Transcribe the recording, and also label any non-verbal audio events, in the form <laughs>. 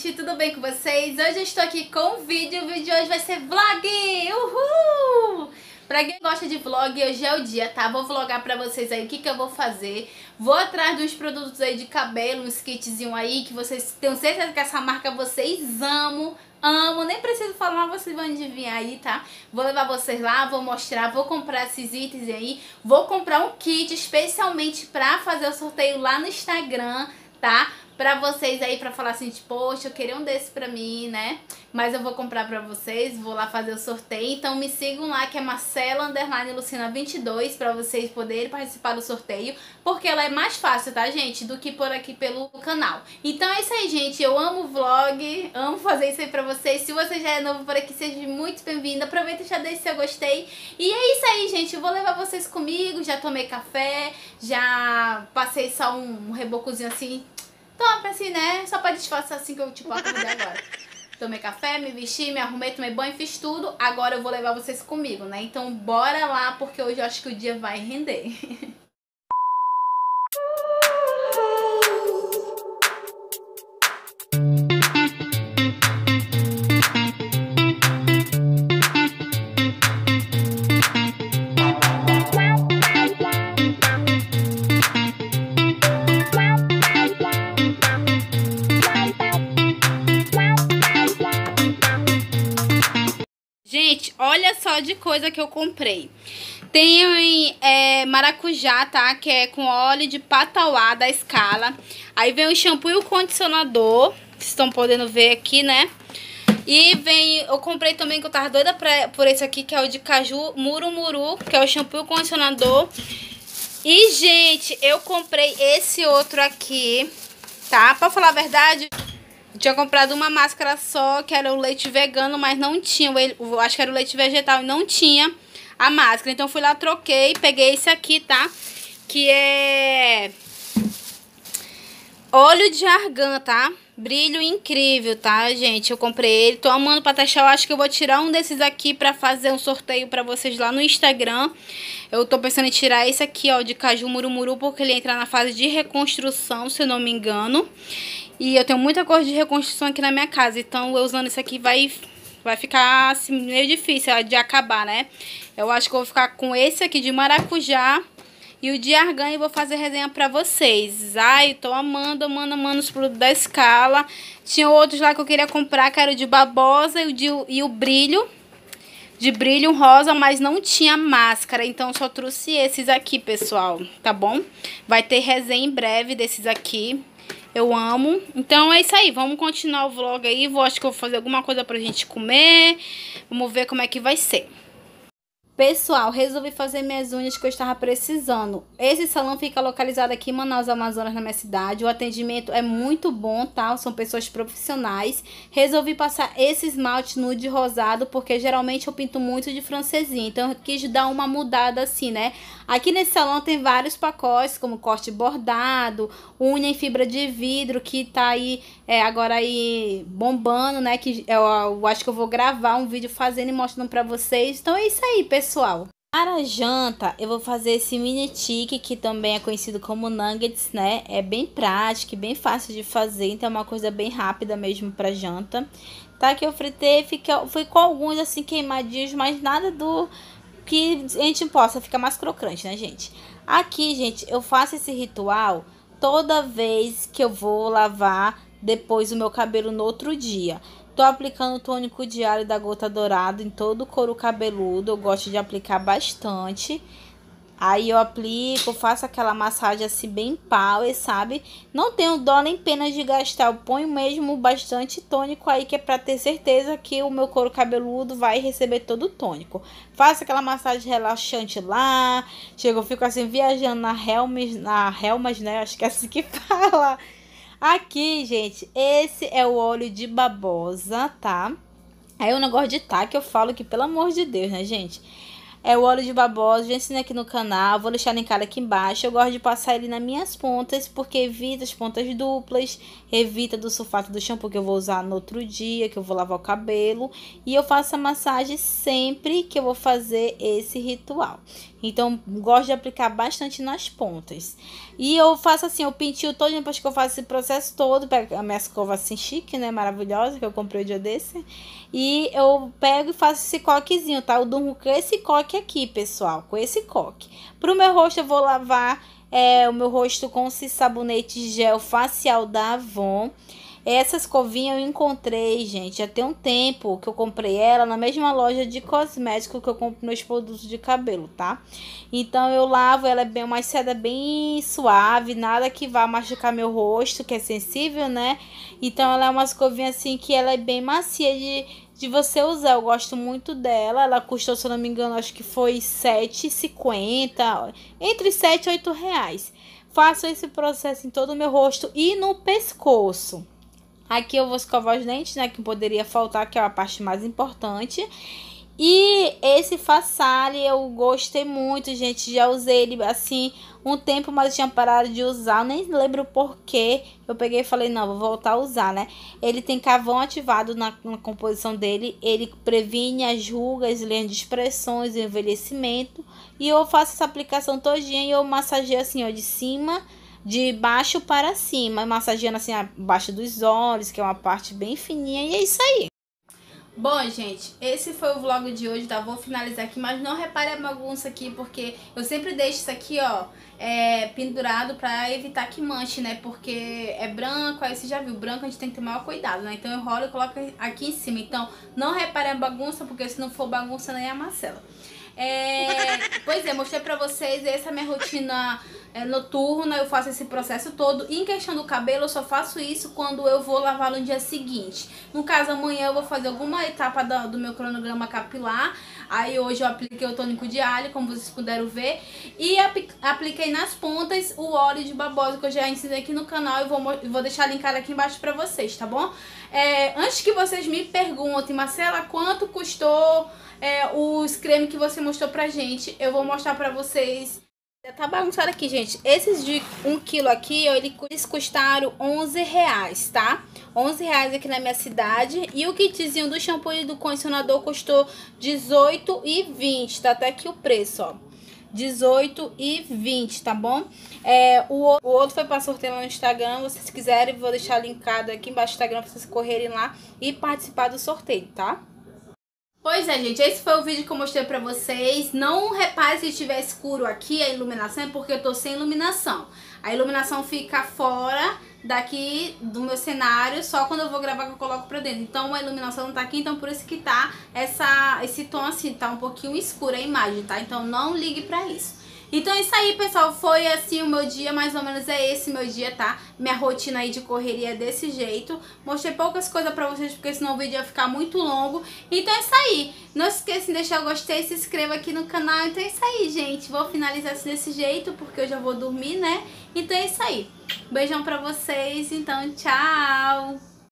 gente, tudo bem com vocês? Hoje eu estou aqui com um vídeo, o vídeo de hoje vai ser vlog, uhul! Pra quem gosta de vlog, hoje é o dia, tá? Vou vlogar pra vocês aí o que que eu vou fazer, vou atrás dos produtos aí de cabelo, uns kitzinho aí, que vocês, tenho certeza que essa marca vocês amam, amo, nem preciso falar, vocês vão adivinhar aí, tá? Vou levar vocês lá, vou mostrar, vou comprar esses itens aí, vou comprar um kit especialmente pra fazer o sorteio lá no Instagram, tá? para vocês aí para falar assim, tipo, poxa, eu queria um desse para mim, né? Mas eu vou comprar para vocês, vou lá fazer o sorteio. Então me sigam lá que é Marcela underline Lucina 22 para vocês poderem participar do sorteio, porque ela é mais fácil, tá, gente, do que por aqui pelo canal. Então é isso aí, gente. Eu amo vlog, amo fazer isso aí para vocês. Se você já é novo por aqui, seja muito bem-vindo. Aproveita e já deixa seu gostei. E é isso aí, gente. Eu vou levar vocês comigo. Já tomei café, já passei só um rebocozinho assim top, então, é assim, né? Só pra disfarçar assim que eu, tipo, acordei agora. Tomei café, me vesti, me arrumei, tomei banho, fiz tudo. Agora eu vou levar vocês comigo, né? Então bora lá, porque hoje eu acho que o dia vai render. <laughs> só de coisa que eu comprei. Tem é, maracujá, tá? Que é com óleo de patauá da escala. Aí vem o shampoo e o condicionador. Que estão podendo ver aqui, né? E vem, eu comprei também que eu tava doida pra, por esse aqui, que é o de caju murumuru, que é o shampoo e o condicionador. E, gente, eu comprei esse outro aqui, tá? Pra falar a verdade, tinha comprado uma máscara só, que era o leite vegano, mas não tinha. Eu acho que era o leite vegetal e não tinha a máscara. Então fui lá, troquei, peguei esse aqui, tá? Que é Óleo de argan, tá? Brilho incrível, tá, gente? Eu comprei ele, tô amando pra testar. Eu acho que eu vou tirar um desses aqui pra fazer um sorteio pra vocês lá no Instagram. Eu tô pensando em tirar esse aqui, ó, de caju murumuru, porque ele entra na fase de reconstrução, se eu não me engano. E eu tenho muita cor de reconstrução aqui na minha casa, então eu usando esse aqui vai vai ficar assim, meio difícil de acabar, né? Eu acho que eu vou ficar com esse aqui de maracujá e o de argan eu vou fazer resenha pra vocês. Ai, tô amando, amando, amando os produtos da Scala. Tinha outros lá que eu queria comprar, que era o de babosa e o, de, e o brilho. De brilho rosa, mas não tinha máscara. Então, só trouxe esses aqui, pessoal. Tá bom? Vai ter resenha em breve desses aqui. Eu amo. Então é isso aí. Vamos continuar o vlog aí. Vou, acho que vou fazer alguma coisa pra gente comer. Vamos ver como é que vai ser. Pessoal, resolvi fazer minhas unhas que eu estava precisando. Esse salão fica localizado aqui em Manaus, Amazonas, na minha cidade. O atendimento é muito bom, tá? São pessoas profissionais. Resolvi passar esse esmalte nude rosado, porque geralmente eu pinto muito de francesinha. Então, eu quis dar uma mudada assim, né? Aqui nesse salão tem vários pacotes, como corte bordado, unha em fibra de vidro, que tá aí, é, agora aí, bombando, né? Que eu, é eu acho que eu vou gravar um vídeo fazendo e mostrando pra vocês. Então, é isso aí, pessoal pessoal, para janta eu vou fazer esse mini tique que também é conhecido como nuggets, né? É bem prático, bem fácil de fazer, então é uma coisa bem rápida mesmo para janta. Tá que eu fritei, fiquei, fui com alguns assim queimadinhos, mas nada do que a gente possa, fica mais crocante, né, gente? Aqui, gente, eu faço esse ritual toda vez que eu vou lavar depois o meu cabelo no outro dia. Tô aplicando o tônico diário da gota dourada em todo o couro cabeludo. Eu gosto de aplicar bastante. Aí eu aplico, faço aquela massagem assim bem power, sabe? Não tenho dó nem pena de gastar. Eu ponho mesmo bastante tônico aí, que é pra ter certeza que o meu couro cabeludo vai receber todo o tônico. Faço aquela massagem relaxante lá. Chego, fico assim viajando na Helmas, na Helmas, né? Acho que é assim que <laughs> fala. Aqui, gente, esse é o óleo de babosa, tá? Aí o negócio de tá que eu falo que, pelo amor de Deus, né, gente? é o óleo de babosa, já ensinei é aqui no canal, vou deixar linkado aqui embaixo. Eu gosto de passar ele nas minhas pontas, porque evita as pontas duplas, evita do sulfato do shampoo que eu vou usar no outro dia, que eu vou lavar o cabelo. E eu faço a massagem sempre que eu vou fazer esse ritual. Então, gosto de aplicar bastante nas pontas. E eu faço assim, eu pintio todo, depois que eu faço esse processo todo, pego a minha escova assim chique, né, maravilhosa, que eu comprei o dia desse. E eu pego e faço esse coquezinho, tá? Eu durmo com esse coque coque aqui, pessoal, com esse coque. Para o meu rosto, eu vou lavar é, o meu rosto com esse sabonete gel facial da Avon. Essa escovinha eu encontrei, gente, já tem um tempo que eu comprei ela na mesma loja de cosméticos que eu compro meus produtos de cabelo, tá? Então eu lavo, ela é bem uma seda bem suave, nada que vá machucar meu rosto, que é sensível, né? Então ela é uma escovinha assim que ela é bem macia de, de você usar. Eu gosto muito dela. Ela custou, se eu não me engano, acho que foi R$ 7,50. Entre 7 e 8 reais. Faço esse processo em todo o meu rosto e no pescoço. Aqui eu vou escovar os dentes, né? Que poderia faltar, que é a parte mais importante. E esse Fassali eu gostei muito, gente. Já usei ele assim um tempo, mas tinha parado de usar. nem lembro porquê. Eu peguei e falei, não, vou voltar a usar, né? Ele tem cavão ativado na, na composição dele. Ele previne as rugas, linhas de expressões, envelhecimento. E eu faço essa aplicação todinha e eu massageio assim, ó, de cima de baixo para cima, massageando assim abaixo dos olhos, que é uma parte bem fininha, e é isso aí. Bom, gente, esse foi o vlog de hoje, tá? Vou finalizar aqui, mas não repare a bagunça aqui, porque eu sempre deixo isso aqui, ó, é, pendurado pra evitar que manche, né? Porque é branco, aí você já viu, branco a gente tem que ter maior cuidado, né? Então eu rolo e coloco aqui em cima. Então, não repare a bagunça, porque se não for bagunça, nem a Marcela. É, <laughs> pois é, mostrei pra vocês essa é minha rotina é, noturna, eu faço esse processo todo. E em questão do cabelo, eu só faço isso quando eu vou lavá-lo no dia seguinte. No caso, amanhã eu vou fazer alguma etapa do, do meu cronograma capilar. Aí hoje eu apliquei o tônico de alho, como vocês puderam ver. E apliquei nas pontas o óleo de babosa que eu já ensinei aqui no canal. e vou, vou deixar linkado aqui embaixo pra vocês, tá bom? É, antes que vocês me perguntem, Marcela, quanto custou é, os cremes que você mostrou pra gente, eu vou mostrar pra vocês tá bagunçado aqui, gente. Esses de 1 um quilo aqui, ó, eles custaram 11 reais, tá? 11 reais aqui na minha cidade. E o kitzinho do shampoo e do condicionador custou 18 e Tá até aqui o preço, ó. 18 e tá bom? É, o, o outro foi para sorteio no Instagram. Vocês quiserem, vou deixar linkado aqui embaixo do Instagram para vocês correrem lá e participar do sorteio, tá? Pois é, gente, esse foi o vídeo que eu mostrei pra vocês. Não repare se estiver escuro aqui a iluminação, é porque eu tô sem iluminação. A iluminação fica fora daqui do meu cenário, só quando eu vou gravar que eu coloco pra dentro. Então a iluminação não tá aqui, então por isso que tá essa, esse tom assim, tá um pouquinho escuro a imagem, tá? Então não ligue pra isso. Então é isso aí, pessoal, foi assim o meu dia, mais ou menos é esse meu dia, tá? Minha rotina aí de correria é desse jeito. Mostrei poucas coisas pra vocês, porque senão o vídeo ia ficar muito longo. Então é isso aí. Não se esqueça de deixar o gostei, se inscreva aqui no canal. Então é isso aí, gente. Vou finalizar assim desse jeito, porque eu já vou dormir, né? Então é isso aí. Beijão pra vocês, então tchau!